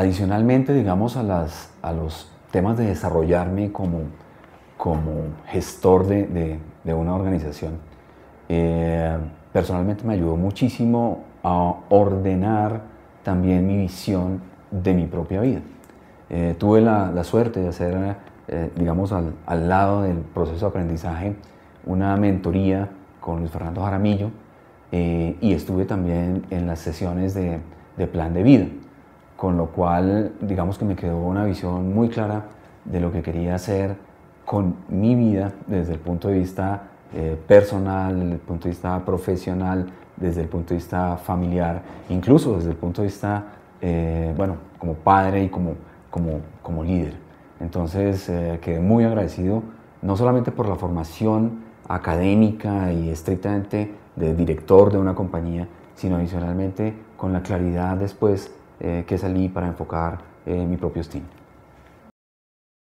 Adicionalmente, digamos, a, los temas de desarrollarme como, gestor de, una organización, eh, personalmente me ayudó muchísimo a ordenar también mi visión de mi propia vida. Eh, tuve la, suerte de hacer, eh, digamos, al, lado del proceso de aprendizaje, una mentoría con Luis Fernando Jaramillo y estuve también en las sesiones de plan de vida con lo cual digamos que me quedó una visión muy clara de lo que quería hacer con mi vida desde el punto de vista eh, personal, desde el punto de vista profesional, desde el punto de vista familiar, incluso desde el punto de vista, eh, bueno, como padre y como, como, como líder. Entonces eh, quedé muy agradecido, no solamente por la formación académica y estrictamente de director de una compañía, sino adicionalmente con la claridad después eh, que salí para enfocar eh, mi propio estilo.